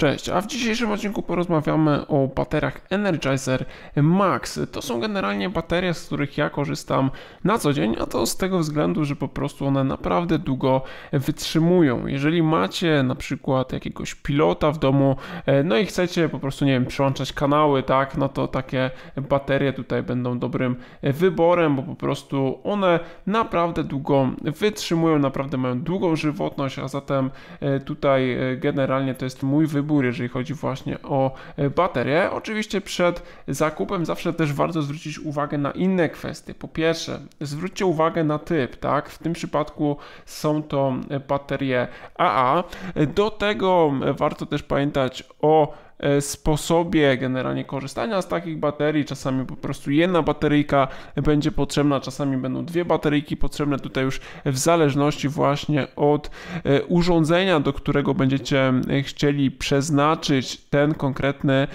Cześć, a w dzisiejszym odcinku porozmawiamy o bateriach Energizer Max. To są generalnie baterie, z których ja korzystam na co dzień, a to z tego względu, że po prostu one naprawdę długo wytrzymują. Jeżeli macie na przykład jakiegoś pilota w domu, e, no i chcecie po prostu, nie wiem, przełączać kanały, tak, no to takie baterie tutaj będą dobrym wyborem, bo po prostu one naprawdę długo wytrzymują, naprawdę mają długą żywotność, a zatem e, tutaj e, generalnie to jest mój wybór wybór, jeżeli chodzi właśnie o e, baterię. Oczywiście przed zakupem zawsze też warto zwrócić uwagę na inne kwestie. Po pierwsze, zwróćcie uwagę na typ, tak? W tym przypadku są to e, baterie AA. Do tego warto też pamiętać o E, sposobie generalnie korzystania z takich baterii. Czasami po prostu jedna bateryjka będzie potrzebna, czasami będą dwie bateryjki potrzebne. Tutaj już w zależności właśnie od e, urządzenia, do którego będziecie e, chcieli przeznaczyć ten konkretny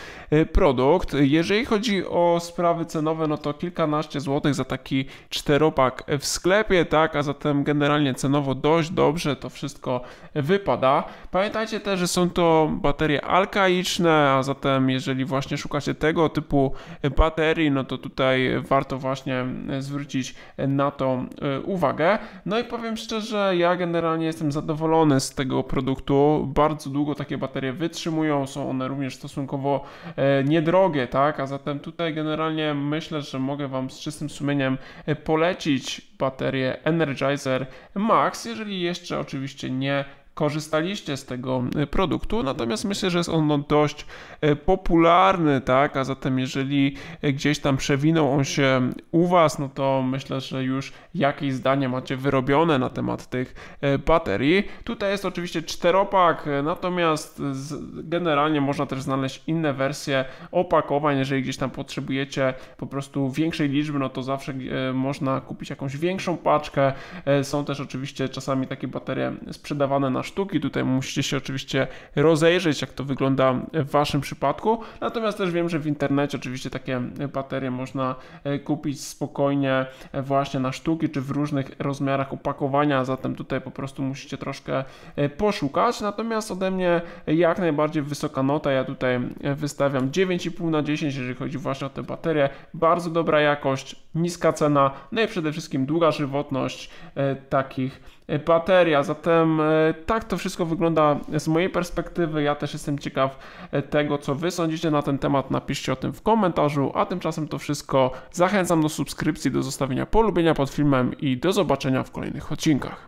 produkt. Jeżeli chodzi o sprawy cenowe, no to kilkanaście złotych za taki czteropak w sklepie, tak, a zatem generalnie cenowo dość dobrze to wszystko wypada. Pamiętajcie też, że są to baterie alkaliczne, a zatem jeżeli właśnie szukacie tego typu baterii, no to tutaj warto właśnie zwrócić na to e, uwagę. No i powiem szczerze, ja generalnie jestem zadowolony z tego produktu. Bardzo długo takie baterie wytrzymują, są one również stosunkowo e, niedrogie, tak? A zatem tutaj generalnie myślę, że mogę Wam z czystym sumieniem e, polecić baterię Energizer Max, jeżeli jeszcze oczywiście nie korzystaliście z tego y, produktu, natomiast myślę, że jest on no, dość y, popularny, tak, a zatem jeżeli y, gdzieś tam przewinął on się u Was, no to myślę, że już jakieś zdanie macie wyrobione na temat tych baterii. Tutaj jest oczywiście czteropak, natomiast generalnie można też znaleźć inne wersje opakowań, jeżeli gdzieś tam potrzebujecie po prostu większej liczby, no to zawsze można kupić jakąś większą paczkę. Są też oczywiście czasami takie baterie sprzedawane na sztuki. Tutaj musicie się oczywiście rozejrzeć, jak to wygląda w Waszym przypadku. Natomiast też wiem, że w internecie oczywiście takie baterie można e, kupić spokojnie e, właśnie na sztuki czy w różnych rozmiarach opakowania, zatem tutaj po prostu musicie troszkę e, poszukać. Natomiast ode mnie jak najbardziej wysoka nota. Ja tutaj wystawiam 9,5 na 10, jeżeli chodzi właśnie o te baterie. Bardzo dobra jakość, niska cena, no i przede wszystkim długa żywotność takich baterii. A zatem tak tak to wszystko wygląda z mojej perspektywy. Ja też jestem ciekaw e, tego, co Wy sądzicie na ten temat. Napiszcie o tym w komentarzu, a tymczasem to wszystko. Zachęcam do subskrypcji, do zostawienia polubienia pod filmem i do zobaczenia w kolejnych odcinkach.